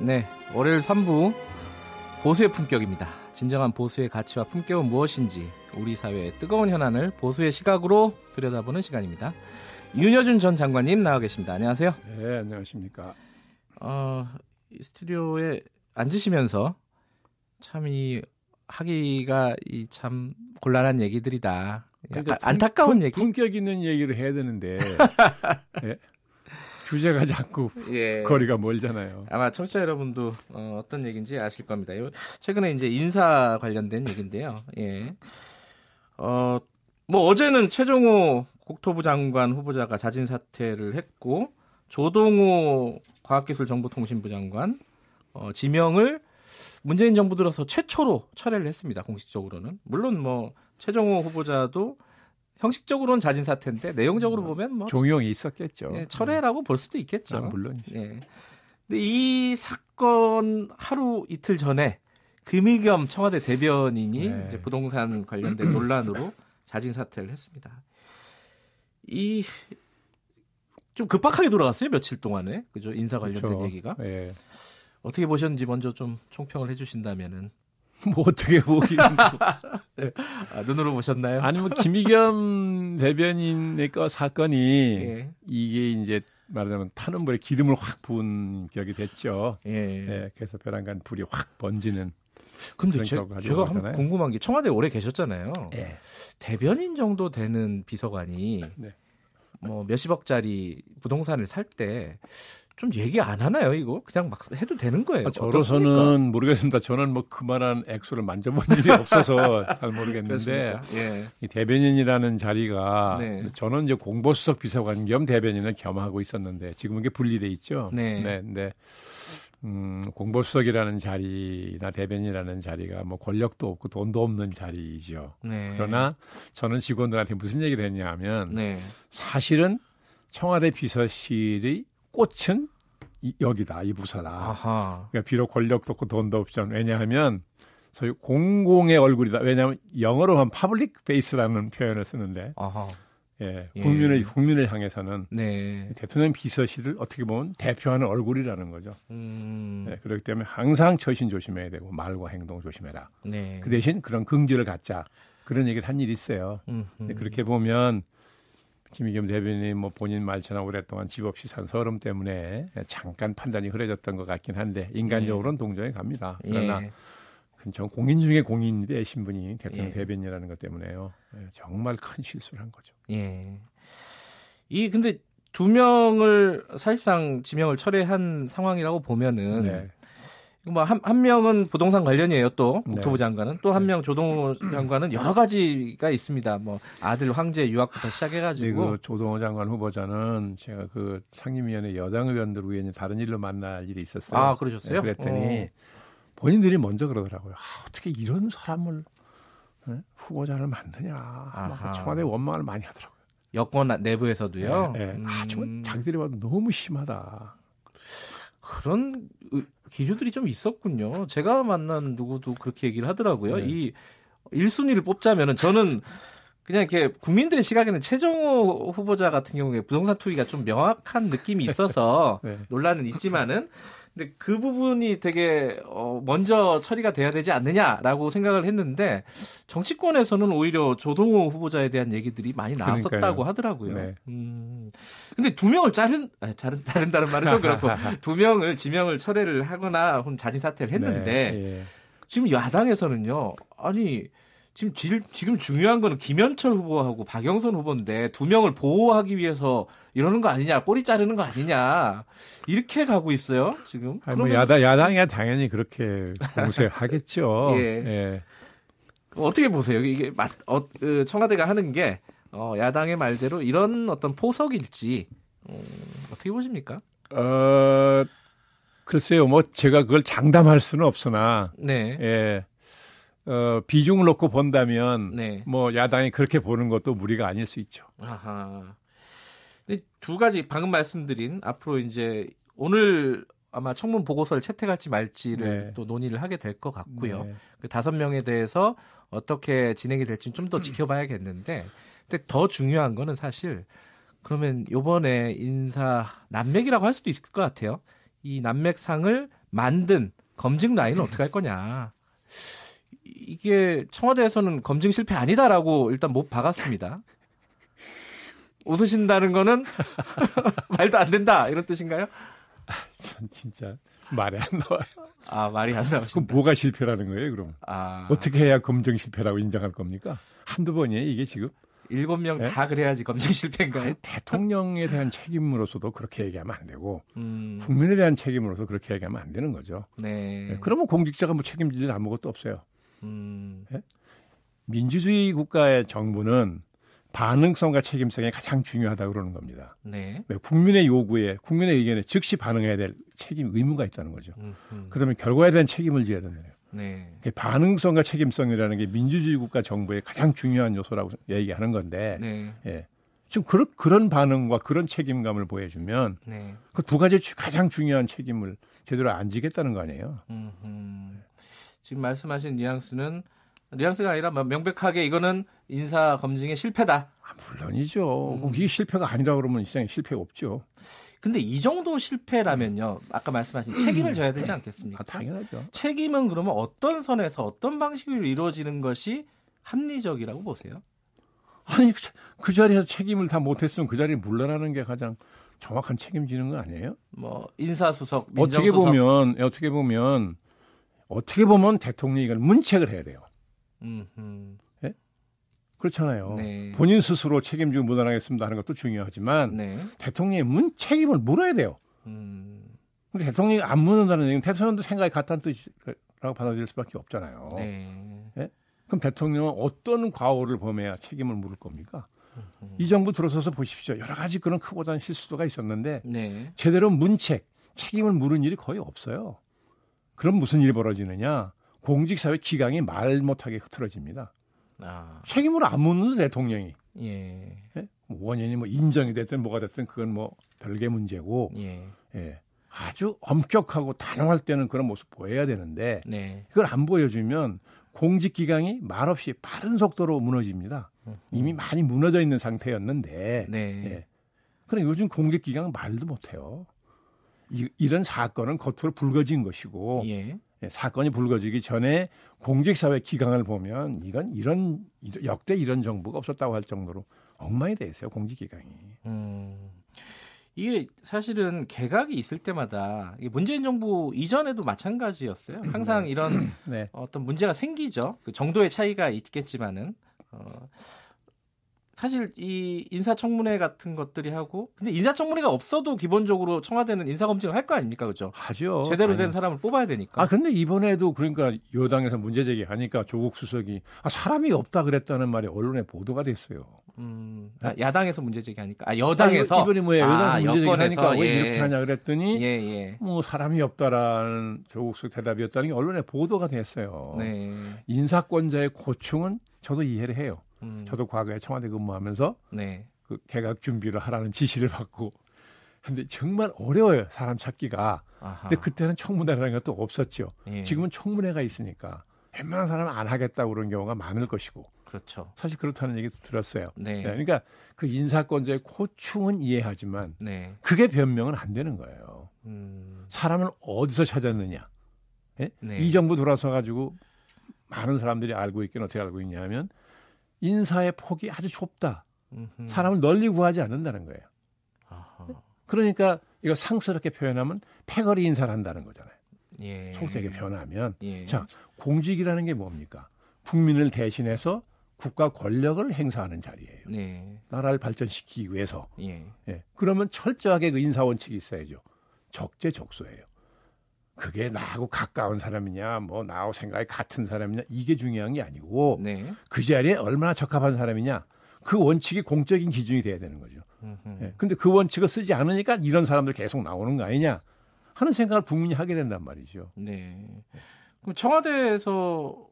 네, 월요일 3부 보수의 품격입니다. 진정한 보수의 가치와 품격은 무엇인지 우리 사회의 뜨거운 현안을 보수의 시각으로 들여다보는 시간입니다. 윤여준 전 장관님 나와 계십니다. 안녕하세요. 네, 안녕하십니까. 어, 스튜디오에 앉으시면서 참이 하기가 이참 곤란한 얘기들이다. 그러니까 아, 품, 안타까운 품, 얘기. 품격 있는 얘기를 해야 되는데 네? 규제가 자꾸 예. 거리가 멀잖아요. 아마 청취자 여러분도 어, 어떤 얘기인지 아실 겁니다. 최근에 이제 인사 관련된 얘기인데요. 예. 어, 뭐 어제는 최종호 국토부 장관 후보자가 자진 사퇴를 했고 조동호 과학기술정보통신부 장관 어, 지명을 문재인 정부 들어서 최초로 철회를 했습니다. 공식적으로는 물론 뭐 최종호 후보자도 형식적으로는 자진 사퇴인데 내용적으로 음, 보면 뭐 종용이 있었겠죠. 예, 철회라고 음. 볼 수도 있겠죠. 아, 물론이죠. 예. 근데 이 사건 하루 이틀 전에 금의겸 청와대 대변인이 네. 이제 부동산 관련된 논란으로 자진 사퇴를 했습니다. 이 좀 급박하게 돌아갔어요 며칠 동안에 그죠 인사 관련된 그렇죠. 얘기가 예. 어떻게 보셨는지 먼저 좀 총평을 해주신다면은 뭐 어떻게 보기는 네. 아, 눈으로 보셨나요? 아니 뭐 김의겸 대변인의 거 사건이 예. 이게 이제 말하자면 타는 불에 기름을 확 부은 격이 됐죠. 예. 네, 그래서 벼랑간 불이 확 번지는. 근데 제, 제가 한 궁금한 게 청와대 오래 계셨잖아요. 예. 대변인 정도 되는 비서관이 네. 뭐 몇십억짜리 부동산을 살때 좀 얘기 안 하나요 이거 그냥 막 해도 되는 거예요. 아, 저로서는 어떻습니까? 모르겠습니다. 저는 뭐 그만한 액수를 만져본 일이 없어서 잘 모르겠는데 예. 이 대변인이라는 자리가 네. 저는 이제 공보수석 비서관 겸 대변인을 겸하고 있었는데 지금은 이게 분리돼 있죠. 네. 네. 근 음, 공보수석이라는 자리나 대변인이라는 자리가 뭐 권력도 없고 돈도 없는 자리이죠. 네. 그러나 저는 직원들한테 무슨 얘기를 했냐면 하 네. 사실은 청와대 비서실이 꽃은 이, 여기다 이 부서다. 아하. 그러니까 비록 권력도 없고 돈도 없지만 왜냐하면 소위 공공의 얼굴이다. 왜냐하면 영어로 만면 public face라는 표현을 쓰는데 아하. 예, 국민을 예. 국민을 향해서는 네. 대통령 비서실을 어떻게 보면 대표하는 얼굴이라는 거죠. 음. 예, 그렇기 때문에 항상 처신 조심해야 되고 말과 행동 조심해라. 네. 그 대신 그런 긍지를 갖자 그런 얘기를 한 일이 있어요. 음, 음. 그렇게 보면 김희겸 대변인 뭐 본인 말처럼 오랫동안 집 없이 산 서름 때문에 잠깐 판단이 흐려졌던 것 같긴 한데 인간적으로는 예. 동정이 갑니다. 예. 그러나 예. 전 공인 중에 공인인데 신분이 대통령 예. 대변인이라는 것 때문에요. 예, 정말 큰 실수를 한 거죠. 예. 이 근데 두 명을 사실상 지명을 철회한 상황이라고 보면은 네. 뭐한 한 명은 부동산 관련이에요. 또 국토부 네. 장관은 또 한명 네. 조동호 장관은 여러 가지가 있습니다. 뭐 아들 황제 유학부터 시작해가지고 네, 그 조동호 장관 후보자는 제가 그 상임위원회 여당 의원들 위에 다른 일로 만날 일이 있었어요. 아 그러셨어요? 네, 그랬더니 어. 본인들이 먼저 그러더라고요. 아, 어떻게 이런 사람을 네? 후보자를 만드냐. 막 청와대 원망을 많이 하더라고요. 여권 아, 내부에서도요. 네, 네. 음. 아, 정말 자기들이 봐도 너무 심하다. 그런 기준들이 좀 있었군요. 제가 만난 누구도 그렇게 얘기를 하더라고요. 네. 이 1순위를 뽑자면은 저는 그냥 이렇게 국민들의 시각에는 최종호 후보자 같은 경우에 부동산 투기가 좀 명확한 느낌이 있어서 네. 논란은 있지만은 근데 그 부분이 되게 어 먼저 처리가 돼야 되지 않느냐라고 생각을 했는데 정치권에서는 오히려 조동호 후보자에 대한 얘기들이 많이 나왔었다고 하더라고요. 네. 음. 근데 두 명을 자른 아 자른 자른다는 말은 좀 그렇고 두 명을 지명을 철회를 하거나 혹은 자진 사퇴를 했는데 네. 예. 지금 야당에서는요. 아니 지금 지, 지금 중요한 거는 김현철 후보하고 박영선 후보인데 두 명을 보호하기 위해서 이러는 거 아니냐 꼬리 자르는 거 아니냐 이렇게 가고 있어요 지금. 아니, 뭐 야당 야당이야 당연히 그렇게 공세하겠죠. 예. 예. 어떻게 보세요? 이게 맞, 어, 그 청와대가 하는 게 어, 야당의 말대로 이런 어떤 포석일지 음, 어떻게 보십니까? 어, 글쎄요, 뭐 제가 그걸 장담할 수는 없으나, 네. 예, 어, 비중을 놓고 본다면 네. 뭐 야당이 그렇게 보는 것도 무리가 아닐 수 있죠. 아하. 근데 두 가지 방금 말씀드린 앞으로 이제 오늘 아마 청문 보고서를 채택할지 말지를 네. 또 논의를 하게 될 것 같고요. 네. 그 다섯 명에 대해서 어떻게 진행이 될지좀더 음. 지켜봐야겠는데, 근데 더 중요한 거는 사실 그러면 요번에 인사 난맥이라고 할 수도 있을 것 같아요. 이 난맥상을 만든 검증 라인은 어떻게 할 거냐. 이게 청와대에서는 검증 실패 아니다라고 일단 못 박았습니다. 웃으신다는 거는 말도 안 된다 이런 뜻인가요? 아, 전 진짜 말이 안 나와요. 아 말이 안 나와. 그럼 뭐가 실패라는 거예요? 그럼 아... 어떻게 해야 검증 실패라고 인정할 겁니까? 한두 번이에요 이게 지금. 일곱 명다 예? 그래야지 검증 실패인가요? 대통령에 대한 책임으로서도 그렇게 얘기하면 안 되고 음. 국민에 대한 책임으로서 그렇게 얘기하면 안 되는 거죠. 네. 네. 그러면 공직자가 뭐 책임질 아무것도 없어요. 음. 예? 민주주의 국가의 정부는 반응성과 책임성이 가장 중요하다고 그러는 겁니다. 네. 네. 국민의 요구에 국민의 의견에 즉시 반응해야 될 책임 의무가 있다는 거죠. 그다음에 결과에 대한 책임을 져야 되는 거예요. 네. 반응성과 책임성이라는 게 민주주의 국가 정부의 가장 중요한 요소라고 얘기하는 건데 네. 예. 지금 그런 그런 반응과 그런 책임감을 보여주면 네. 그 두 가지 가장 중요한 책임을 제대로 안 지겠다는 거 아니에요. 음흠. 지금 말씀하신 뉘앙스는 뉘앙스가 아니라 뭐 명백하게 이거는 인사 검증의 실패다. 아, 물론이죠. 음. 이게 실패가 아니다 그러면 시장에 실패 가 없죠. 근데 이 정도 실패라면요. 아까 말씀하신 책임을 져야 되지 않겠습니까? 아, 당연하죠. 책임은 그러면 어떤 선에서 어떤 방식으로 이루어지는 것이 합리적이라고 보세요? 아니 그, 그 자리에서 책임을 다 못했으면 그 자리에 물러나는 게 가장 정확한 책임지는 거 아니에요? 뭐 인사수석, 수석 어떻게 보면 어떻게 보면 어떻게 보면 대통령이 이걸 문책을 해야 돼요. 네? 그렇잖아요. 네. 본인 스스로 책임지고 무단하겠습니다 하는 것도 중요하지만 네. 대통령의 문 책임을 물어야 돼요. 음. 근데 대통령이 안 묻는다는 얘기는 대통령도 생각이 같다는 뜻이라고 받아들일 수밖에 없잖아요. 네. 네? 그럼 대통령은 어떤 과오를 범해야 책임을 물을 겁니까? 이 정부 들어서서 보십시오. 여러 가지 그런 크고 작은 실수가 있었는데 네. 제대로 문책, 책임을 물은 일이 거의 없어요. 그럼 무슨 일이 벌어지느냐? 공직사회 기강이 말 못하게 흐트러집니다. 아. 책임을 안 묻는 대통령이. 예. 예? 원인이 뭐 인정이 됐든 뭐가 됐든 그건 뭐 별개 문제고. 예. 예. 아주 엄격하고 단호할 때는 그런 모습 보여야 되는데 네. 그걸 안 보여주면 공직 기강이 말없이 빠른 속도로 무너집니다. 으 이미 많이 무너져 있는 상태였는데. 네. 예. 그럼 그러니까 요즘 공직 기강 말도 못해요. 이, 런 사건은 겉으로 불거진 것이고 예. 예, 사건이 불거지기 전에 공직사회 기강을 보면 이건 이런 역대 이런 정부가 없었다고 할 정도로 엉망이 돼 있어요 공직기강이. 음. 이게 사실은 개각이 있을 때마다 문재인 정부 이전에도 마찬가지였어요. 네. 항상 이런 네. 어떤 문제가 생기죠. 그 정도의 차이가 있겠지만은 어, 사실 이 인사청문회 같은 것들이 하고 근데 인사청문회가 없어도 기본적으로 청와대는 인사검증을 할 거 아닙니까 그죠? 하죠. 제대로 된 아니. 사람을 뽑아야 되니까. 아 근데 이번에도 그러니까 여당에서 문제 제기하니까 조국 수석이 아, 사람이 없다 그랬다는 말이 언론에 보도가 됐어요. 음, 아, 야당에서 문제 제기하니까 아 여당에서 아 이번에 뭐야 여당에서 아, 문제 제기하니까 예. 왜 이렇게 하냐 그랬더니 예, 예. 뭐 사람이 없다라는 조국 수석 대답이었다는 게 언론에 보도가 됐어요. 네. 인사권자의 고충은 저도 이해를 해요. 음. 저도 과거에 청와대 근무하면서 네. 그 개각 준비를 하라는 지시를 받고 근데 정말 어려워요 사람 찾기가. 아하. 근데 그때는 청문회라는 것도 없었죠. 예. 지금은 청문회가 있으니까 웬만한 사람은 안 하겠다고 그런 경우가 많을 것이고. 그렇죠. 사실 그렇다는 얘기도 들었어요. 네. 네. 그러니까 그 인사권자의 고충은 이해하지만 네. 그게 변명은 안 되는 거예요. 음... 사람을 어디서 찾았느냐. 예? 네? 이 정부 돌아서 가지고 많은 사람들이 알고 있긴 어떻게 알고 있냐면 하 인사의 폭이 아주 좁다. 사람을 널리 구하지 않는다는 거예요. 그러니까 이거 상스럽게 표현하면 패거리 인사를 한다는 거잖아요. 예. 총세게 표현하면 예. 자 공직이라는 게 뭡니까? 국민을 대신해서 국가 권력을 행사하는 자리예요. 예. 나라를 발전시키기 위해서. 예. 예. 그러면 철저하게 그 인사 원칙이 있어야죠. 적재적소예요. 그게 나하고 가까운 사람이냐, 뭐 나하고 생각이 같은 사람이냐 이게 중요한 게 아니고 네. 그 자리에 얼마나 적합한 사람이냐 그 원칙이 공적인 기준이 돼야 되는 거죠. 예. 근데 그 원칙을 쓰지 않으니까 이런 사람들 계속 나오는 거 아니냐 하는 생각을 국민이 하게 된단 말이죠. 네. 그럼 청와대에서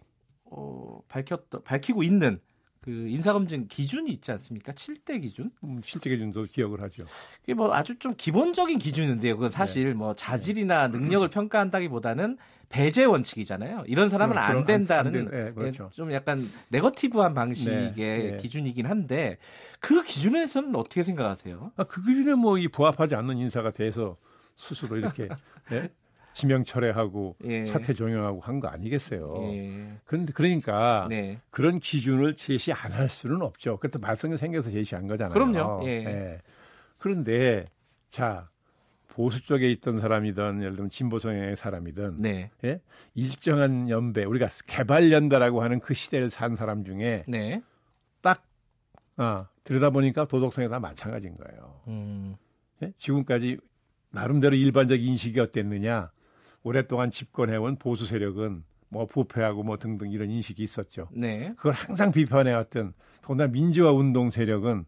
어, 밝혔 밝히고 있는 그 인사검증 기준이 있지 않습니까? 7대 기준? 음, 7대 기준도 기억을 하죠. 그게 뭐 아주 좀 기본적인 기준인데요. 그건 사실 네. 뭐 자질이나 네. 능력을 음. 평가한다기보다는 배제 원칙이잖아요. 이런 사람은 음, 그럼, 안 된다는 안 된, 네, 그렇죠. 예, 좀 약간 네거티브한 방식의 네, 네. 기준이긴 한데 그 기준에서는 어떻게 생각하세요? 아, 그 기준에 뭐 이 부합하지 않는 인사가 돼서 스스로 이렇게 네? 지명 철회하고 예. 사퇴 종용하고 한 거 아니겠어요. 예. 그런데 그러니까 네. 그런 기준을 제시 안 할 수는 없죠. 그것도 말썽이 생겨서 제시한 거잖아요. 그럼요. 예. 예. 그런데 자 보수 쪽에 있던 사람이든 예를 들면 진보 성향의 사람이든 네. 예? 일정한 연배 우리가 개발 연대라고 하는 그 시대를 산 사람 중에 네. 딱 아, 들여다보니까 도덕성에다 마찬가지인 거예요. 음. 예? 지금까지 나름대로 일반적 인식이 어땠느냐 오랫동안 집권해온 보수 세력은 뭐 부패하고 뭐 등등 이런 인식이 있었죠. 네. 그걸 항상 비판해왔던 동남 민주화 운동 세력은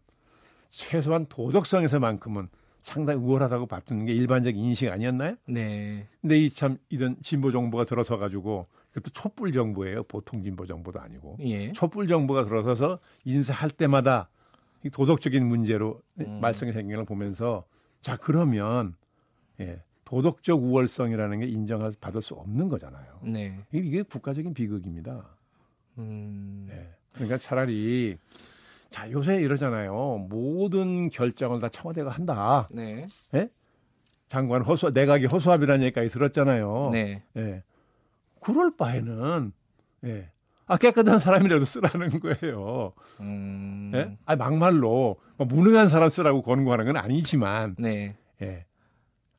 최소한 도덕성에서만큼은 상당히 우월하다고 봤던 게 일반적인 인식 아니었나요? 네. 근데 이 참 이런 진보 정부가 들어서 가지고 그것도 촛불 정부예요. 보통 진보 정부도 아니고 예. 촛불 정부가 들어서서 인사할 때마다 도덕적인 문제로 음. 말썽이 생기는 걸 보면서 자 그러면 예. 도덕적 우월성이라는 게 인정받을 수 없는 거잖아요. 네. 이게 국가적인 비극입니다. 음... 네. 그러니까 차라리 자 요새 이러잖아요. 모든 결정을 다 청와대가 한다. 네. 네? 장관 허수 내각이 허수아비라는 얘기까지 들었잖아요. 네. 네. 그럴 바에는 예. 아 깨끗한 사람이라도 쓰라는 거예요. 음... 예? 아 막말로 뭐 무능한 사람 쓰라고 권고하는 건 아니지만 네. 예.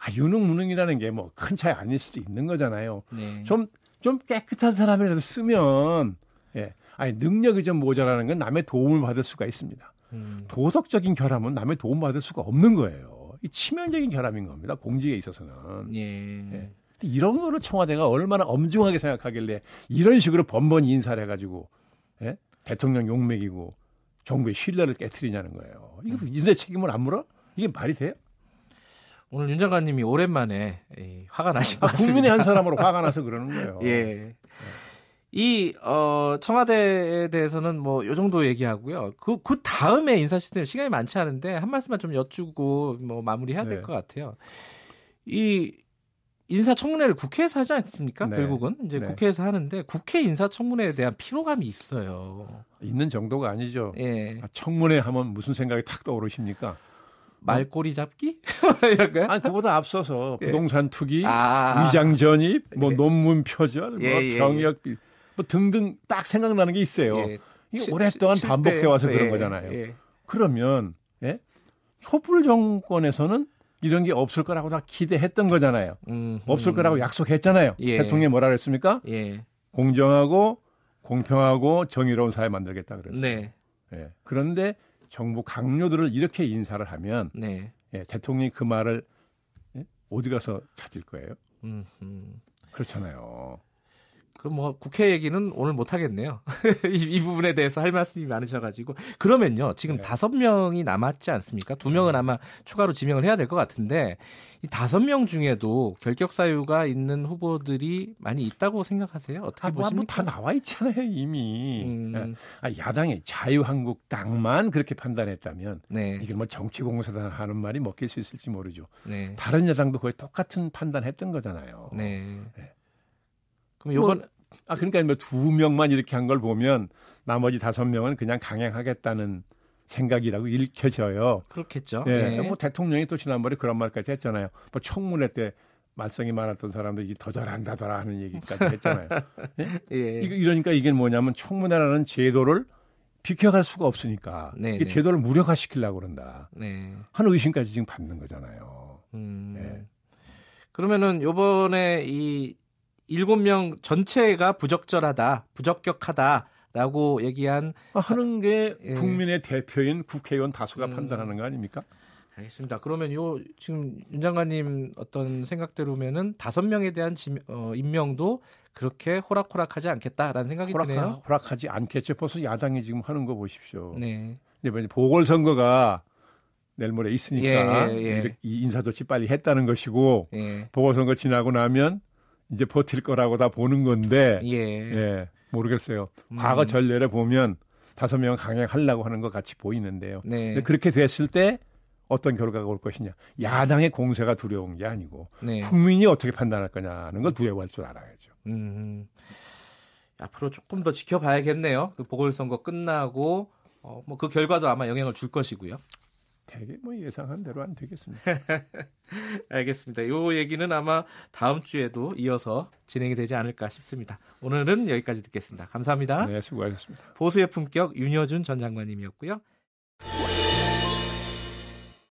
아, 유능 무능이라는 게 뭐 큰 차이 아닐 수도 있는 거잖아요. 좀좀 네. 좀 깨끗한 사람이라도 쓰면 예. 아니 능력이 좀 모자라는 건 남의 도움을 받을 수가 있습니다. 음. 도덕적인 결함은 남의 도움 받을 수가 없는 거예요. 이 치명적인 결함인 겁니다. 공직에 있어서는. 예. 예. 이런 거를 청와대가 얼마나 엄중하게 생각하길래 이런 식으로 번번이 인사를 해가지고 예? 대통령 욕맥이고 정부의 신뢰를 깨뜨리냐는 거예요. 이거 음. 인사 책임을 안 물어? 이게 말이 돼요? 오늘 윤 장관님이 오랜만에 이, 화가 아, 나신 것 아, 같습니다. 국민의 한 사람으로 화가 나서 그러는 거예요. 예. 네. 이, 어, 청와대에 대해서는 뭐, 요 정도 얘기하고요. 그, 그 다음에 인사 시스템 시간이 많지 않은데, 한 말씀만 좀 여쭈고, 뭐, 마무리해야 될것 네. 같아요. 이, 인사청문회를 국회에서 하지 않습니까? 네. 결국은 이제 네. 국회에서 하는데 국회 인사청문회에 대한 피로감이 있어요. 있는 정도가 아니죠. 예. 아, 청문회 하면 무슨 생각이 탁 떠오르십니까? 말꼬리 어? 잡기? 이럴 아니, 그보다 앞서서 예. 부동산 투기, 아. 위장 전입, 뭐 예. 논문 표절, 뭐 예. 뭐 병역, 예. 뭐 등등 딱 생각나는 게 있어요. 이게 오랫동안 반복해 와서 그런 거잖아요. 그러면 예? 촛불 정권에서는 이런 게 없을 거라고 다 기대했던 거잖아요. 음, 없을 음. 거라고 약속했잖아요. 대통령이 뭐라 그랬습니까? 공정하고 공평하고 정의로운 사회 만들겠다 그랬어요. 네. 그런데 정부 강요들을 이렇게 인사를 하면 네. 예, 대통령이 그 말을 예? 어디 가서 찾을 거예요? 음, 음. 그렇잖아요. 그뭐 국회 얘기는 오늘 못 하겠네요. 이, 이, 부분에 대해서 할 말씀이 많으셔가지고 그러면요 지금 네. 다섯 네. 명이 남았지 않습니까? 두 명은 네. 아마 추가로 지명을 해야 될 것 같은데 이 다섯 명 중에도 결격 사유가 있는 후보들이 많이 있다고 생각하세요? 어떻게 아, 뭐, 뭐 보십니까? 뭐다 나와 있잖아요 이미. 음... 네. 아, 야당의 자유한국당만 그렇게 판단했다면 네. 이게 뭐 정치 공사단 하는 말이 먹힐 수 있을지 모르죠. 네. 다른 야당도 거의 똑같은 판단했던 거잖아요. 네. 네. 그럼 요번 뭐, 아 그러니까 뭐두 명만 이렇게 한 걸 보면 나머지 다섯 명은 그냥 강행하겠다는 생각이라고 읽혀져요. 그렇겠죠. 예. 네. 뭐 대통령이 또 지난번에 그런 말까지 했잖아요. 뭐 청문회 때 말썽이 많았던 사람들이 더덜한다더라 하는 얘기까지 했잖아요. 예? 예. 이러니까 이게 뭐냐면 청문회라는 제도를 비켜갈 수가 없으니까 네, 이 네. 제도를 무력화시키려고 그런다. 네. 하 의심까지 지금 받는 거잖아요. 음. 예. 그러면은 요번에 이 7명 전체가 부적절하다, 부적격하다라고 얘기한 아, 하는 게 예. 국민의 대표인 국회의원 다수가 음. 판단하는 거 아닙니까? 알겠습니다. 그러면 요 지금 윤 장관님 어떤 생각대로면은 다섯 명에 대한 지, 어, 임명도 그렇게 호락호락하지 않겠다라는 생각이 호락, 드네요. 호락하지 않겠죠. 벌써 야당이 지금 하는 거 보십시오. 네. 이제 보궐선거가 내일 모레 있으니까 예, 예, 예. 이 인사조치 빨리 했다는 것이고 예. 보궐선거 지나고 나면 이제 버틸 거라고 다 보는 건데 예, 예 모르겠어요. 음. 과거 전례를 보면 다섯 명 강행하려고 하는 것 같이 보이는데요. 네. 그렇게 됐을 때 어떤 결과가 올 것이냐. 야당의 공세가 두려운 게 아니고 네. 국민이 어떻게 판단할 거냐는 걸 두려워할 줄 알아야죠. 음, 앞으로 조금 더 지켜봐야겠네요. 그 보궐선거 끝나고 어, 뭐그 결과도 아마 영향을 줄 것이고요. 되게 뭐 예상한 대로 안 되겠습니다. 알겠습니다. 요 얘기는 아마 다음 주에도 이어서 진행이 되지 않을까 싶습니다. 오늘은 여기까지 듣겠습니다. 감사합니다. 네, 수고하셨습니다. 보수의 품격 윤여준 전 장관님이었고요.